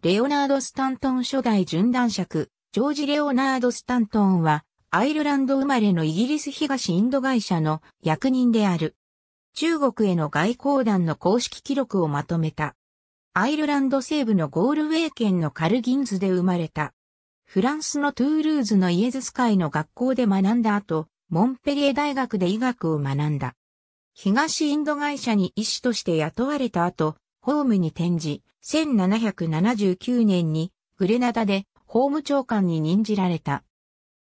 レオナード・スタントン初代準男爵、ジョージ・レオナード・スタントンは、アイルランド生まれのイギリス東インド会社の役人である。中国への外交団の公式記録をまとめた。アイルランド西部のゴールウェイ県のカルギンズで生まれた。フランスのトゥールーズのイエズス会の学校で学んだ後、モンペリエ大学で医学を学んだ。東インド会社に医師として雇われた後、ホームに転じ、1779年にグレナダで法務長官に任じられた。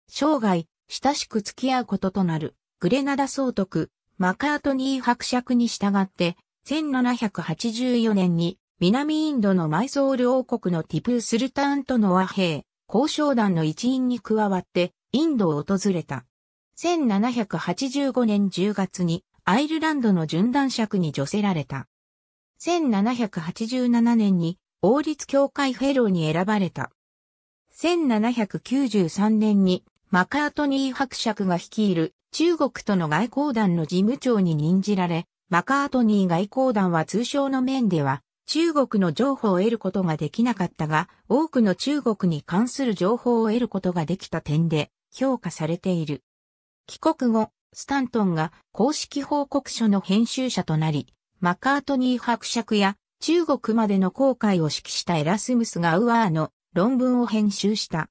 生涯、親しく付き合うこととなる、グレナダ総督、マカートニー伯爵に従って、1784年に南インドのマイソール王国のティプー・スルターンとの和平、交渉団の一員に加わってインドを訪れた。1785年10月にアイルランドの巡団爵に除せられた。1787年に王立協会フェローに選ばれた。1793年にマカートニー伯爵が率いる中国との外交団の事務長に任じられ、マカートニー外交団は通称の面では中国の情報を得ることができなかったが、多くの中国に関する情報を得ることができた点で評価されている。帰国後、スタントンが公式報告書の編集者となり、マカートニー伯爵や中国までの航海を指揮したエラスムス・ガウアーの論文を編集した。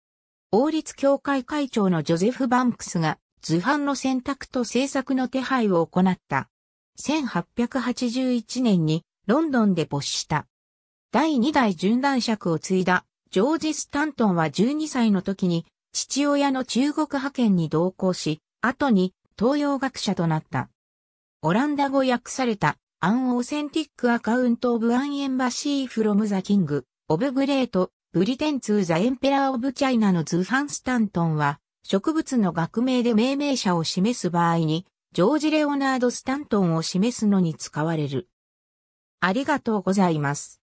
王立協会会長のジョゼフ・バンクスが図版の選択と制作の手配を行った。1881年にロンドンで没した。第2代順断爵を継いだジョージ・スタントンは12歳の時に父親の中国派遣に同行し、後に東洋学者となった。オランダ語訳されたアンオーセンティックアカウントオブアンエンバシーフロムザキング、オブグレート、ブリテンツーザエンペラーオブチャイナのズーハンスタントンは、植物の学名で命名者を示す場合に、ジョージ・レオナード・スタントンを示すのに使われる。ありがとうございます。